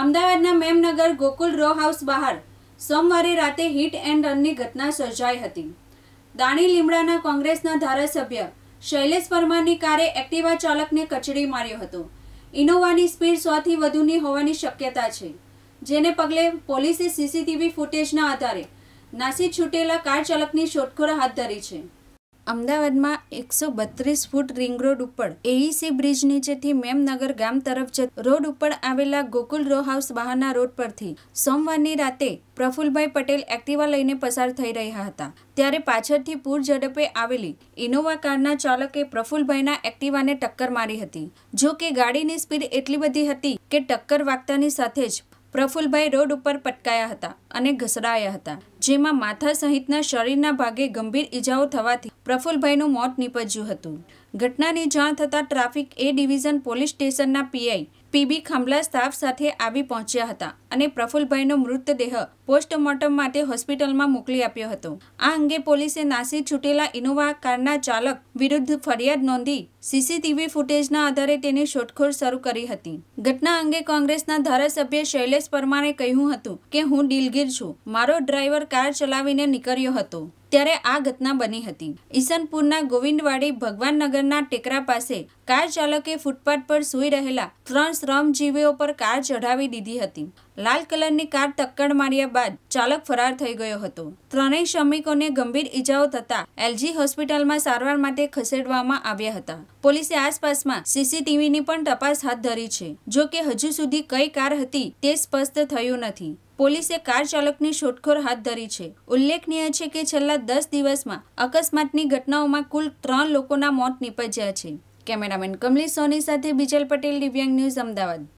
અમદાવાદના Memnagar Gokul row house બહાર સોમવારે રાતે હિટ એન્ડ રનની ઘટના સર્જાઈ હતી દાણી લીમડાના કોંગ્રેસના ધારાસભ્ય શૈલેષ પરમારની કારે એક્ટિવા ચાલકને કચડી માર્યો હતો ઇનોવાની સ્પીડ સોથી વધુની હોવાની શક્યતા છે જેને પગલે પોલીસે સીસીટીવી ફૂટેજના આધારે નાસી છૂટેલા કાર ચાલકની શોધખોળ હાથ ધરી છે અમદાવાદમાં એકસો બત્રીસ ફૂટ રિંગ રોડ ઉપર એઈસી e બ્રિજ નીચેથી મેમનગર ગામ તરફ જતા રોડ ઉપર આવેલા ગોકુલ રો હાઉસ બહારના રોડ પરથી સોમવારની રાતે પ્રફુલભાઈ પટેલ એક્ટિવા લઈને પસાર થઈ રહ્યા હતા ત્યારે પાછળથી પૂર ઝડપે આવેલી ઇનોવા કારના ચાલકે પ્રફુલભાઈના એક્ટિવાને ટક્કર મારી હતી જો કે ગાડીની સ્પીડ એટલી બધી હતી કે ટક્કર વાગતાની સાથે જ પ્રફુલભાઈ રોડ ઉપર પટકાયા હતા અને ઘસડાયા હતા જેમાં માથા સહિતના શરીરના ભાગે ગંભીર ઇજાઓ થવાથી પ્રફુલભાઈનું મોત નીપજ્યું હતું ઘટનાની જાણ થતાં ટ્રાફિક એ ડિવિઝન પોલીસ સ્ટેશનના પીઆઈ પીબી ખાંભલા સ્ટાફ સાથે આવી પહોંચ્યા હતા અને પ્રફુલભાઈનો મૃતદેહ પોસ્ટમોર્ટમ માટે હોસ્પિટલમાં મોકલી આપ્યો હતો આ અંગે પોલીસે નાસી છૂટેલા ઇનોવા કારના ચાલક વિરુદ્ધ ફરિયાદ નોંધી સીસીટીવી ફૂટેજના આધારે તેની શોધખોળ શરૂ કરી હતી ઘટના અંગે કોંગ્રેસના ધારાસભ્ય શૈલેષ પરમારે કહ્યું હતું કે હું દિલગીર છું મારો ડ્રાઈવર કાર ચલાવીને નીકળ્યો હતો ત્યારે આ ઘટના બની હતી ઈસનપુરના ગોવિંદવાડી ભગવાનનગરના ટેકરા પાસે કાર ચાલકે ફૂટપાથ પર સૂઈ રહેલા ત્રણ શ્રમજીવીઓ પર કાર ચઢાવી દીધી હતી લાલ કલરની કાર ટક્કર માર્યા બાદ ચાલક ફરાર થઈ ગયો હતો ત્રણેય શ્રમિકોને ગંભીર ઈજાઓ થતા એલજી હોસ્પિટલમાં સારવાર માટે ખસેડવામાં આવ્યા હતા પોલીસે આસપાસમાં સીસીટીવીની પણ તપાસ હાથ ધરી છે જો કે હજુ સુધી કઈ કાર હતી તે સ્પષ્ટ થયું નથી પોલીસે કાર ચાલકની શોધખોળ હાથ ધરી છે ઉલ્લેખનીય છે કે છેલ્લા દસ દિવસમાં અકસ્માતની ઘટનાઓમાં કુલ ત્રણ લોકોના મોત નીપજ્યા છે કેમેરામેન કમલી સોની સાથે બિજલ પટેલ દિવ્યાંગ ન્યૂઝ અમદાવાદ